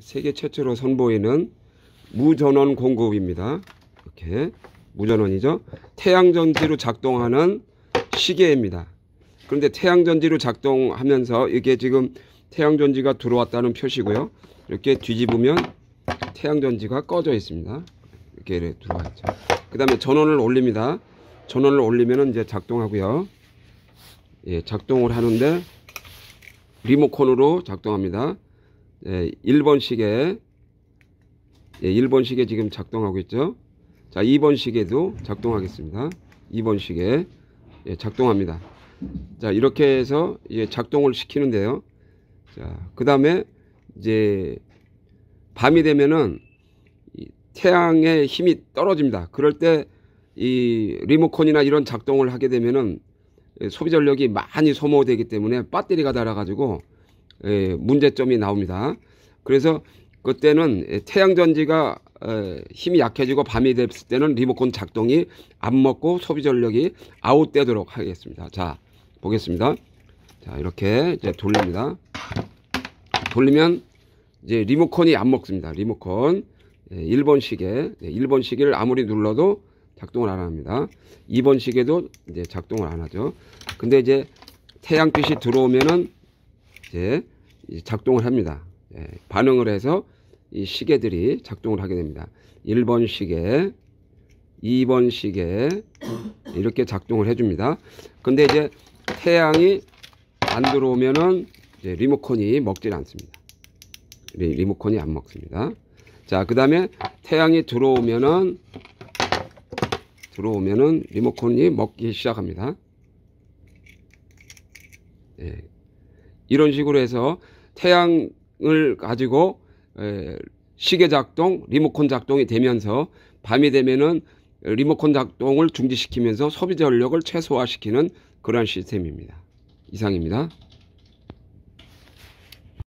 세계 최초로 선보이는 무전원 공급입니다. 이렇게 무전원이죠. 태양전지로 작동하는 시계입니다. 그런데 태양전지로 작동하면서 이게 지금 태양전지가 들어왔다는 표시고요. 이렇게 뒤집으면 태양전지가 꺼져 있습니다. 이렇게 들어와 있죠. 그 다음에 전원을 올립니다. 전원을 올리면 이제 작동하고요. 예, 작동을 하는데 리모컨으로 작동합니다. 예, 1번 시계 예, 1번 시계 지금 작동하고 있죠 자 2번 시계도 작동하겠습니다 2번 시계 예, 작동합니다 자 이렇게 해서 예, 작동을 시키는데요 자그 다음에 이제 밤이 되면은 태양의 힘이 떨어집니다 그럴 때 이 리모컨이나 이런 작동을 하게 되면은 예, 소비 전력이 많이 소모되기 때문에 배터리가 달아가지고 예, 문제점이 나옵니다. 그래서 그때는 예, 태양전지가 어, 힘이 약해지고 밤이 됐을 때는 리모컨 작동이 안 먹고 소비 전력이 아웃되도록 하겠습니다. 자, 보겠습니다. 자, 이렇게 이제 돌립니다. 돌리면 이제 리모컨이 안 먹습니다. 리모컨. 1번 예, 시계. 1번 시계를 아무리 눌러도 작동을 안 합니다. 2번 시계도 이제 작동을 안 하죠. 근데 이제 태양빛이 들어오면은 이제 작동을 합니다. 예, 반응을 해서 이 시계들이 작동을 하게 됩니다. 1번 시계, 2번 시계 이렇게 작동을 해줍니다. 근데 이제 태양이 안 들어오면은 이제 리모컨이 먹질 않습니다. 리, 모컨이안 먹습니다. 자, 그 다음에 태양이 들어오면은 들어오면은 리모컨이 먹기 시작합니다. 예, 이런 식으로 해서 태양을 가지고 시계 작동, 리모컨 작동이 되면서 밤이 되면은 리모컨 작동을 중지시키면서 소비 전력을 최소화시키는 그런 시스템입니다. 이상입니다.